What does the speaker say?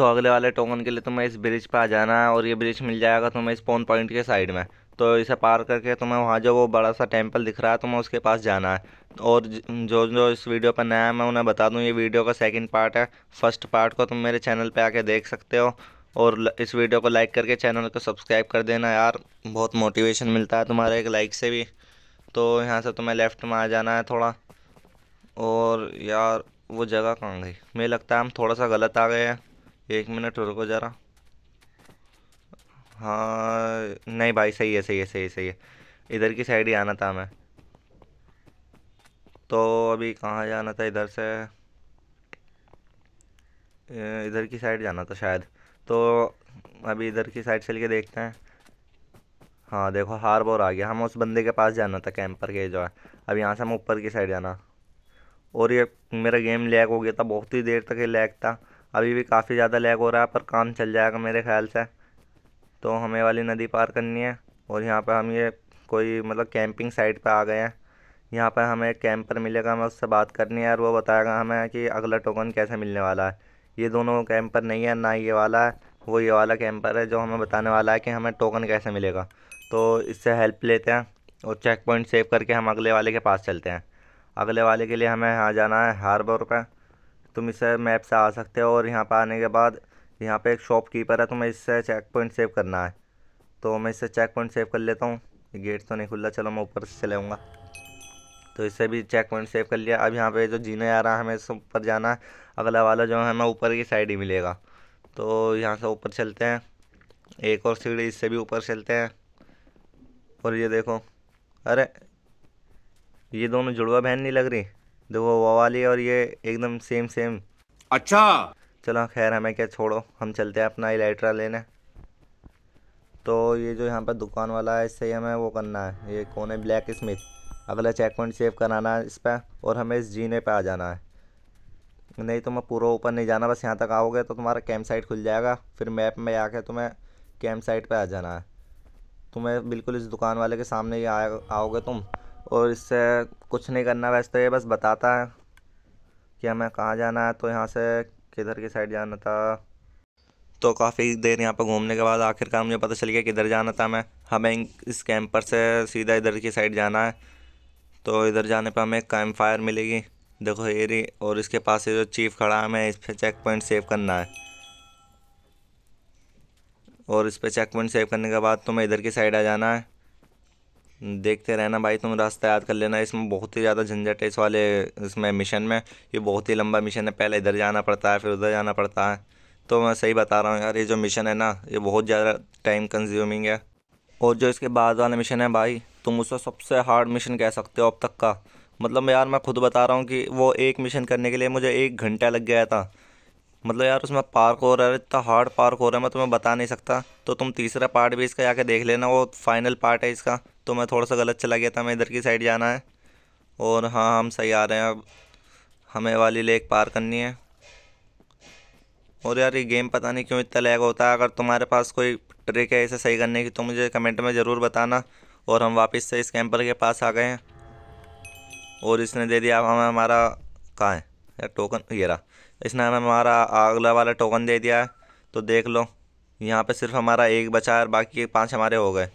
तो अगले वाले टोकन के लिए तुम्हें तो इस ब्रिज पर आ जाना है और ये ब्रिज मिल जाएगा तुम्हें इस पोन पॉइंट के साइड में तो इसे पार करके तुम्हें वहाँ जो वो बड़ा सा टेम्पल दिख रहा है तुम्हें उसके पास जाना है और जो जो इस वीडियो पर नया है मैं उन्हें बता दूँ ये वीडियो का सेकंड पार्ट है फर्स्ट पार्ट को तुम मेरे चैनल पे आके देख सकते हो और इस वीडियो को लाइक करके चैनल को सब्सक्राइब कर देना यार बहुत मोटिवेशन मिलता है तुम्हारे एक लाइक से भी तो यहाँ से तुम्हें लेफ़्ट में आ जाना है थोड़ा और यार वो जगह कहाँ गई मुझे लगता है हम थोड़ा सा गलत आ गए हैं एक मिनट तो रुको ज़रा हाँ नहीं भाई सही है सही है सही है सही है इधर की साइड ही आना था मैं तो अभी कहाँ जाना था इधर से इधर की साइड जाना था शायद तो अभी इधर की साइड चल के देखते हैं हाँ देखो हार बोर आ गया हम उस बंदे के पास जाना था कैंपर के जो है अब यहाँ से हम ऊपर की साइड जाना और ये मेरा गेम लैग हो गया था बहुत ही देर तक ये लैग था अभी भी काफ़ी ज़्यादा लैग हो रहा है पर काम चल जाएगा मेरे ख्याल से तो हमें वाली नदी पार करनी है और यहाँ पर हम ये कोई मतलब कैंपिंग साइट पर आ गए हैं यहाँ पर हमें कैंपर मिलेगा हमें उससे बात करनी है और वो बताएगा हमें कि अगला टोकन कैसे मिलने वाला है ये दोनों कैंपर नहीं है ना ये वाला है वो ये वाला कैंपर है जो हमें बताने वाला है कि हमें टोकन कैसे मिलेगा तो इससे हेल्प लेते हैं और चेक पॉइंट सेव करके हम अगले वाले के पास चलते हैं अगले वाले के लिए हमें यहाँ जाना है हार्बर पर तुम इसे मैप से आ सकते हो और यहाँ पर आने के बाद यहाँ पे एक शॉप कीपर है तुम्हें इससे चेक पॉइंट सेव करना है तो मैं इससे चेक पॉइंट सेव कर लेता हूँ गेट तो नहीं खुला चलो मैं ऊपर से चले आऊँगा तो इससे भी चेक पॉइंट सेव कर लिया अब यहाँ पे जो जीने आ रहा है हमें इससे ऊपर जाना है अगला वाला जो है हमें ऊपर की साइड ही मिलेगा तो यहाँ से ऊपर चलते हैं एक और सीढ़ी इससे भी ऊपर चलते हैं और ये देखो अरे ये दोनों जुड़वा बहन नहीं लग रही देखो वो वाली और ये एकदम सेम सेम अच्छा चलो खैर हमें क्या छोड़ो हम चलते हैं अपना इलेक्ट्रा लेने तो ये जो यहाँ पर दुकान वाला है इससे हमें वो करना है ये कौन है ब्लैक स्मिथ अगला चेक पॉइंट सेव कराना है इस पर और हमें इस जीने पे आ जाना है नहीं तो मैं पूरा ऊपर नहीं जाना बस यहाँ तक आओगे तो तुम्हारा कैंप साइट खुल जाएगा फिर मैप में आके तुम्हें कैंप साइट पर आ जाना है तुम्हें बिल्कुल इस दुकान वाले के सामने ही आओगे तुम और इससे कुछ नहीं करना वैसे तो ये बस बताता है कि हमें कहाँ जाना है तो यहाँ से किधर की साइड जाना था तो काफ़ी देर यहाँ पर घूमने के बाद आखिरकार मुझे पता चल गया किधर जाना था हमें हमें इस कैंपर से सीधा इधर की साइड जाना है तो इधर जाने पर हमें कैंप फायर मिलेगी देखो एरी और इसके पास से जो चीफ खड़ा है हमें इस पर चेक पॉइंट सेव करना है और इस पर चेक पॉइंट सेव करने के बाद तुम्हें इधर की साइड आ जाना है देखते रहना भाई तुम रास्ता याद कर लेना इसमें बहुत ही ज़्यादा झंझट है इस वाले इसमें मिशन में ये बहुत ही लंबा मिशन है पहले इधर जाना पड़ता है फिर उधर जाना पड़ता है तो मैं सही बता रहा हूँ यार ये जो मिशन है ना ये बहुत ज़्यादा टाइम कंज्यूमिंग है और जो इसके बाद वाला मिशन है भाई तुम उसको सबसे हार्ड मिशन कह सकते हो अब तक का मतलब यार मैं खुद बता रहा हूँ कि वो एक मिशन करने के लिए मुझे एक घंटा लग गया था मतलब यार उसमें पार्क हो रहा है इतना हार्ड पार्क हो रहा है मैं तुम्हें बता नहीं सकता तो तुम तीसरा पार्ट भी इसका जाके देख लेना वो फाइनल पार्ट है इसका तो मैं थोड़ा सा गलत चला गया था मैं इधर की साइड जाना है और हाँ हम सही आ रहे हैं अब हमें वाली लेक पार करनी है और यार ये गेम पता नहीं क्यों इतना लैग होता है अगर तुम्हारे पास कोई ट्रिक है इसे सही करने की तो मुझे कमेंट में ज़रूर बताना और हम वापस से इस कैंपर के पास आ गए हैं और इसने दे दिया हमें हमारा कहाँ है यार टोकन ये रहा इसने हमें हमारा अगला वाला टोकन दे दिया है तो देख लो यहाँ पे सिर्फ हमारा एक बचा है और बाकी पांच हमारे हो गए